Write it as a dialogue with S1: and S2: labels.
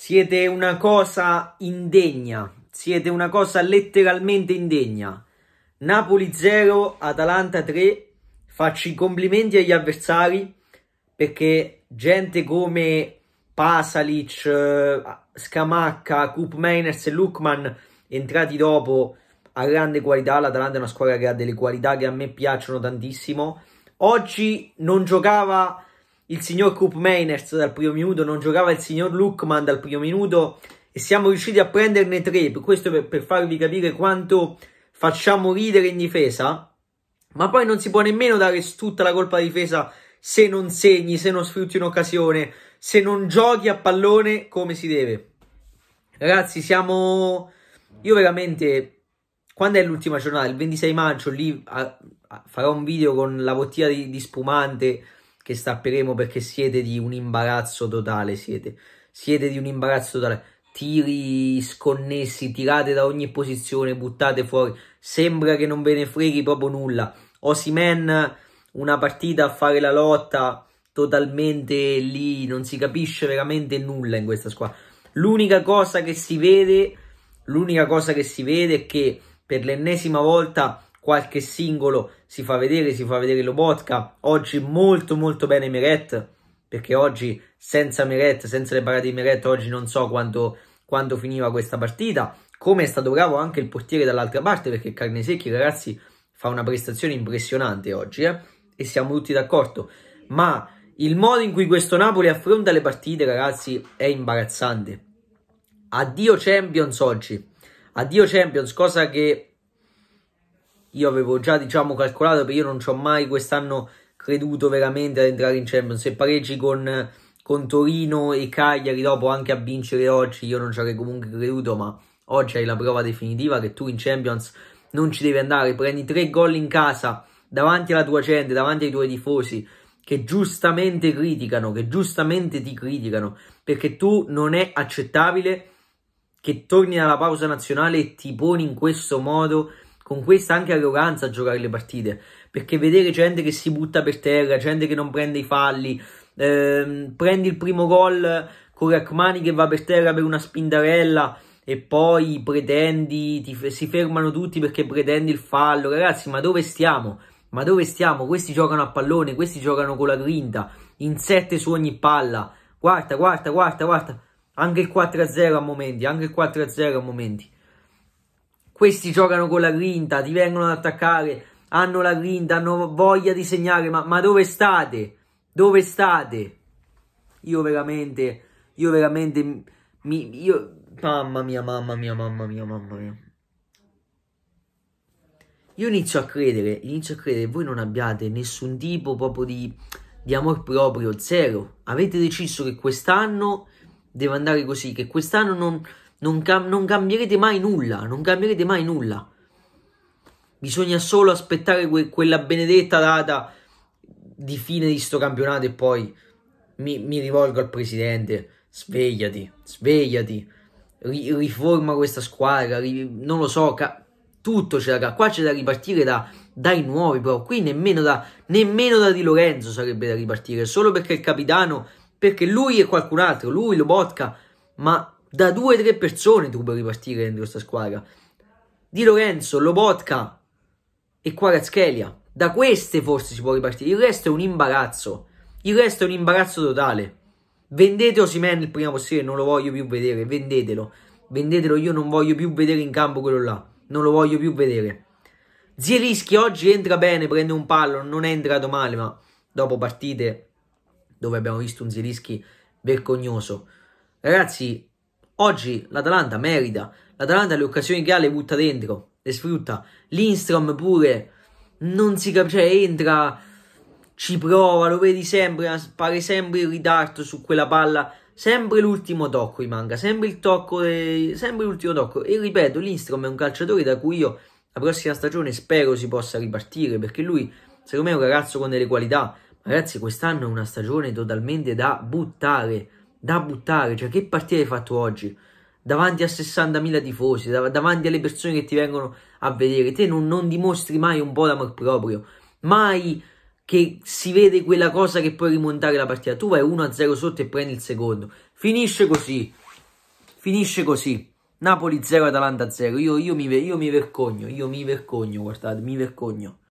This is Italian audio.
S1: Siete una cosa indegna, siete una cosa letteralmente indegna. Napoli 0, Atalanta 3. Faccio i complimenti agli avversari perché gente come Pasalic, eh, Scamacca, Coop Mainers e Lukman entrati dopo a grande qualità. L'Atalanta è una squadra che ha delle qualità che a me piacciono tantissimo. Oggi non giocava il signor Coop Mainers dal primo minuto, non giocava il signor Luckman dal primo minuto e siamo riusciti a prenderne tre, questo per, per farvi capire quanto facciamo ridere in difesa, ma poi non si può nemmeno dare tutta la colpa alla difesa se non segni, se non sfrutti un'occasione, se non giochi a pallone come si deve. Ragazzi, siamo... Io veramente... Quando è l'ultima giornata? Il 26 maggio, lì a... farò un video con la bottiglia di, di spumante che stapperemo perché siete di un imbarazzo totale, siete. Siete di un imbarazzo totale. Tiri sconnessi, tirate da ogni posizione, buttate fuori. Sembra che non ve ne freghi proprio nulla. Osimen, una partita a fare la lotta totalmente lì, non si capisce veramente nulla in questa squadra. L'unica cosa che si vede, l'unica cosa che si vede è che per l'ennesima volta qualche singolo si fa vedere, si fa vedere Lobotka, oggi molto molto bene Meret, perché oggi senza Meret, senza le parate di Meret, oggi non so quanto, quanto finiva questa partita, come è stato bravo anche il portiere dall'altra parte, perché Carnesecchi ragazzi fa una prestazione impressionante oggi, eh? e siamo tutti d'accordo, ma il modo in cui questo Napoli affronta le partite ragazzi è imbarazzante, addio Champions oggi, addio Champions, cosa che io avevo già diciamo calcolato perché io non ci ho mai quest'anno creduto veramente ad entrare in Champions se pareggi con, con Torino e Cagliari dopo anche a vincere oggi io non ci avrei comunque creduto ma oggi hai la prova definitiva che tu in Champions non ci devi andare prendi tre gol in casa davanti alla tua gente davanti ai tuoi tifosi che giustamente criticano che giustamente ti criticano perché tu non è accettabile che torni dalla pausa nazionale e ti poni in questo modo con questa anche arroganza a giocare le partite, perché vedere gente che si butta per terra, gente che non prende i falli, ehm, prendi il primo gol con Rachmani che va per terra per una spindarella e poi pretendi, ti, si fermano tutti perché pretendi il fallo, ragazzi ma dove stiamo? Ma dove stiamo? Questi giocano a pallone, questi giocano con la grinta, in sette su ogni palla, guarda, guarda, guarda, guarda, anche il 4-0 a momenti, anche il 4-0 a momenti questi giocano con la grinta, ti vengono ad attaccare, hanno la grinta, hanno voglia di segnare, ma, ma dove state? Dove state? Io veramente, io veramente, mi, io, mamma mia, mamma mia, mamma mia, mamma mia. Io inizio a credere, inizio a credere, voi non abbiate nessun tipo proprio di, di amor proprio, zero. Avete deciso che quest'anno deve andare così, che quest'anno non non, cam- non cambierete mai nulla, non cambierete mai nulla. Bisogna solo aspettare que- quella benedetta data di fine di sto campionato e poi mi, mi rivolgo al presidente, svegliati, svegliati, ri- riforma questa squadra, ri- non lo so, ca- tutto c'è da qua c'è da ripartire da, dai nuovi però qui nemmeno da, nemmeno da Di Lorenzo sarebbe da ripartire solo perché il capitano perché lui e qualcun altro lui lo Lobotka ma da due o tre persone tu puoi ripartire dentro questa squadra. Di Lorenzo, Lobotka e Quaraschelia. Da queste forse si può ripartire. Il resto è un imbarazzo. Il resto è un imbarazzo totale. Vendete Osimen il prima possibile, non lo voglio più vedere. Vendetelo. Vendetelo, io non voglio più vedere in campo quello là. Non lo voglio più vedere. Zielischi oggi entra bene, prende un pallo, non è entrato male, ma dopo partite dove abbiamo visto un Zielischi vergognoso. Ragazzi, Oggi l'Atalanta merita, l'Atalanta le occasioni che ha le butta dentro, le sfrutta, l'Instrom pure non si capisce, cioè entra, ci prova, lo vedi sempre, pare sempre in ritardo su quella palla, sempre l'ultimo tocco gli manca, sempre il tocco, de... sempre l'ultimo tocco e ripeto, l'Instrom è un calciatore da cui io la prossima stagione spero si possa ripartire perché lui secondo me è un ragazzo con delle qualità, ragazzi quest'anno è una stagione totalmente da buttare da buttare, cioè che partita hai fatto oggi? Davanti a 60.000 tifosi, dav- davanti alle persone che ti vengono a vedere, te non, non dimostri mai un po' d'amor proprio, mai che si vede quella cosa che puoi rimontare la partita. Tu vai 1-0 sotto e prendi il secondo. Finisce così. Finisce così. Napoli 0, Atalanta 0. Io, io, mi, io mi vergogno, io mi vergogno, guardate, mi vergogno.